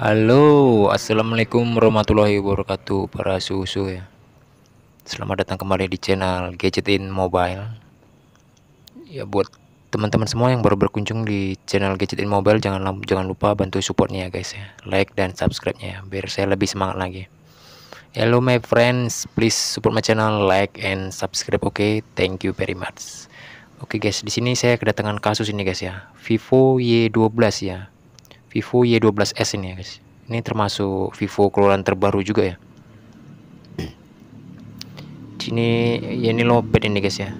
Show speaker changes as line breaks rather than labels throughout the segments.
Halo, assalamualaikum warahmatullahi wabarakatuh para susu ya. Selamat datang kembali di channel Gadgetin Mobile. Ya buat teman-teman semua yang baru berkunjung di channel Gadgetin Mobile jangan jangan lupa bantu supportnya ya guys ya, like dan subscribe-nya ya, biar saya lebih semangat lagi. Hello my friends, please support my channel, like and subscribe. Oke, okay? thank you very much. Oke okay guys, di sini saya kedatangan kasus ini guys ya, Vivo Y12 ya Vivo Y12s ini ya guys ini termasuk Vivo keluaran terbaru juga ya ini ya ini lowbat ini guys ya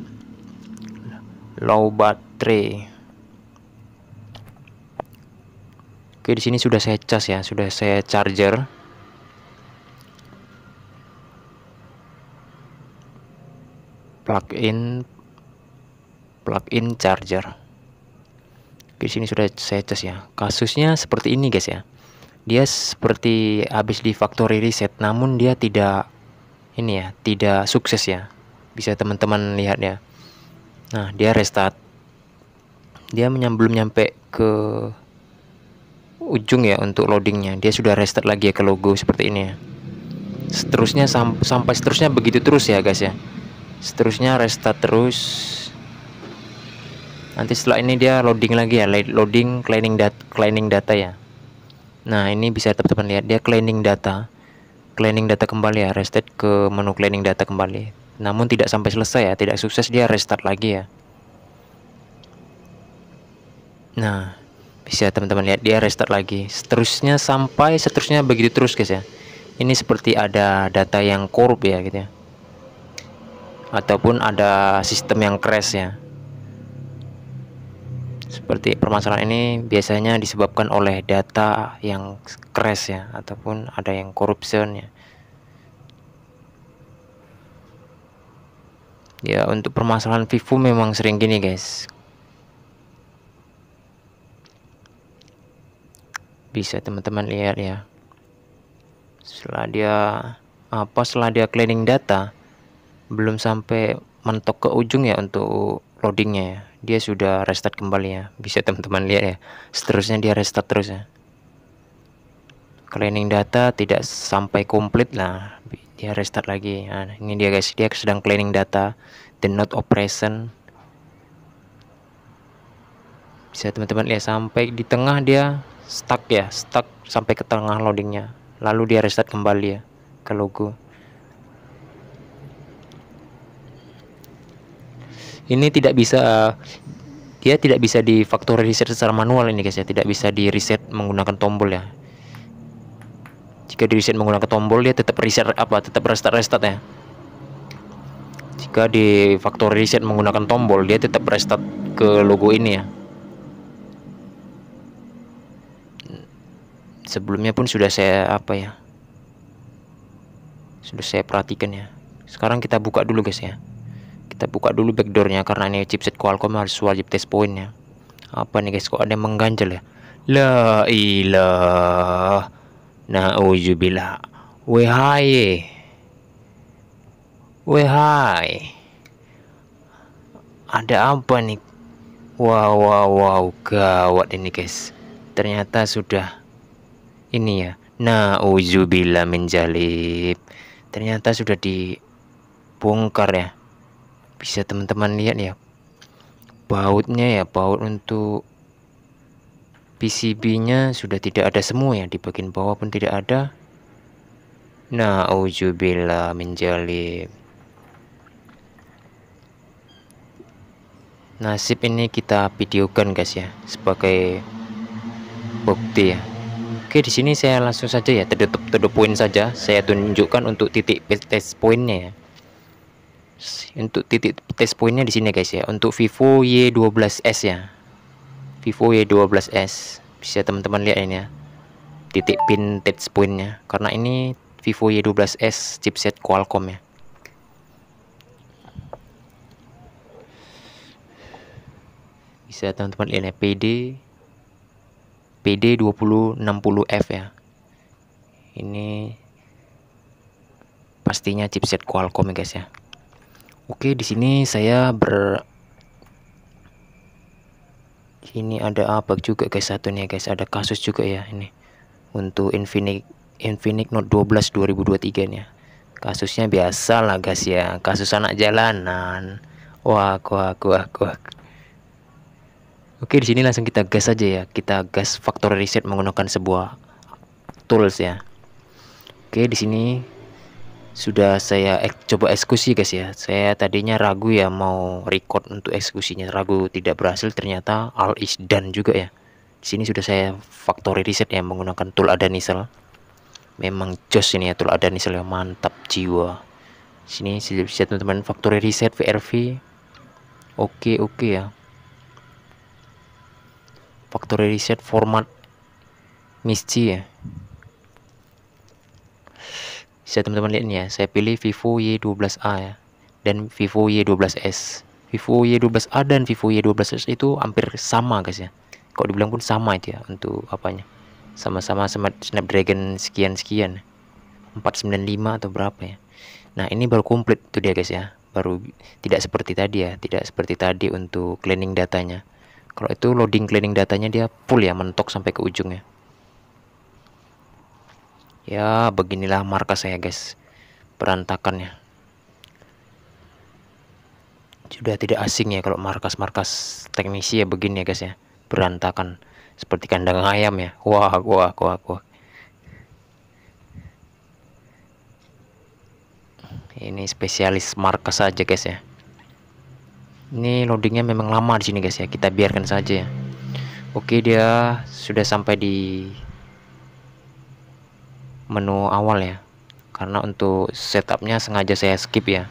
low baterai Oke di sini sudah saya cas ya sudah saya charger plug in plug in charger di sini sudah saya cek ya kasusnya seperti ini guys ya dia seperti habis di factory reset namun dia tidak ini ya tidak sukses ya bisa teman-teman lihat ya nah dia restart dia belum nyampe ke ujung ya untuk loadingnya dia sudah restart lagi ya ke logo seperti ini ya seterusnya sam sampai seterusnya begitu terus ya guys ya seterusnya restart terus nanti setelah ini dia loading lagi ya loading cleaning data cleaning data ya nah ini bisa teman-teman lihat dia cleaning data cleaning data kembali ya restart ke menu cleaning data kembali namun tidak sampai selesai ya tidak sukses dia restart lagi ya nah bisa teman-teman lihat dia restart lagi seterusnya sampai seterusnya begitu terus guys ya ini seperti ada data yang korup ya gitu ya ataupun ada sistem yang crash ya seperti permasalahan ini biasanya disebabkan oleh data yang crash ya ataupun ada yang corruption ya ya untuk permasalahan Vivo memang sering gini guys bisa teman-teman lihat ya setelah dia apa setelah dia cleaning data belum sampai mentok ke ujung ya untuk loadingnya ya dia sudah restart kembali ya bisa teman-teman lihat ya seterusnya dia restart terus ya cleaning data tidak sampai komplit lah dia restart lagi nah, ini dia guys dia sedang cleaning data the not operation bisa teman-teman lihat sampai di tengah dia stuck ya stuck sampai ke tengah loadingnya lalu dia restart kembali ya ke logo ini tidak bisa ya tidak bisa di faktor reset secara manual ini guys ya tidak bisa di reset menggunakan tombol ya jika di reset menggunakan tombol dia tetap reset apa tetap restart restart ya jika di faktor reset menggunakan tombol dia tetap restart ke logo ini ya sebelumnya pun sudah saya apa ya sudah saya perhatikan ya sekarang kita buka dulu guys ya kita buka dulu backdoornya karena ini chipset Qualcomm harus wajib tes poinnya. apa nih guys kok ada yang mengganjal ya la ilah na'udzubillah wahai hai ada apa nih wow wow wow gawat ini guys ternyata sudah ini ya na'udzubillah menjalib ternyata sudah dibongkar ya bisa teman-teman lihat ya bautnya ya baut untuk PCB nya sudah tidak ada semua ya di bagian bawah pun tidak ada nah bela menjalib nasib ini kita videokan guys ya sebagai bukti ya Oke di sini saya langsung saja ya terdetup terdepoin saja saya tunjukkan untuk titik test pointnya ya untuk titik test pointnya di sini guys ya untuk Vivo Y12s ya Vivo Y12s bisa teman-teman lihat ini ya titik pin test pointnya karena ini Vivo Y12s chipset Qualcomm ya bisa teman-teman lihat ya PD PD 2060F ya ini pastinya chipset Qualcomm ya guys ya Oke, di sini saya ber ini ada apa juga guys satu nih guys, ada kasus juga ya ini. Untuk Infinix Infinix Note 12 2023 nih. Kasusnya biasa lah guys ya, kasus anak jalanan. Wah, aku aku, aku. Oke, di sini langsung kita gas aja ya. Kita gas factory reset menggunakan sebuah tools ya. Oke, di sini sudah saya ek, coba eksekusi guys ya saya tadinya ragu ya mau record untuk eksekusinya ragu tidak berhasil ternyata all is done juga ya di sini sudah saya factory reset ya menggunakan tool adanisel memang jos ini ya tool adanisel yang mantap jiwa sini bisa teman-teman factory reset VRV oke okay, oke okay ya factory reset format misci ya bisa teman-teman lihat nih ya saya pilih Vivo Y12A ya dan Vivo Y12S Vivo Y12A dan Vivo Y12S itu hampir sama guys ya Kok dibilang pun sama itu ya untuk apanya sama-sama Snapdragon sekian-sekian 495 atau berapa ya nah ini baru komplit tuh dia guys ya baru tidak seperti tadi ya tidak seperti tadi untuk cleaning datanya kalau itu loading cleaning datanya dia full ya mentok sampai ke ujungnya ya beginilah markas saya guys berantakannya sudah tidak asing ya kalau markas-markas teknisi ya begini ya guys ya berantakan seperti kandang ayam ya wah wah wah wah ini spesialis markas saja guys ya ini loadingnya memang lama di sini guys ya kita biarkan saja ya oke dia sudah sampai di menu awal ya karena untuk setupnya sengaja saya skip ya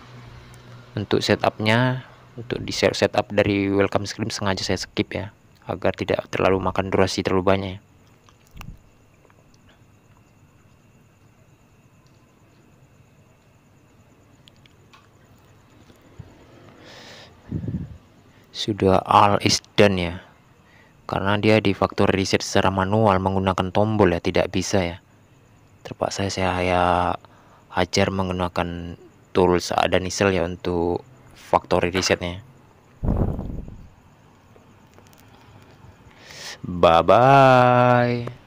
untuk setupnya untuk di setup dari welcome screen sengaja saya skip ya agar tidak terlalu makan durasi terlalu banyak sudah all is done ya karena dia di factory reset secara manual menggunakan tombol ya tidak bisa ya terpaksa saya ya hajar menggunakan tools ada nisel ya untuk factory resetnya bye bye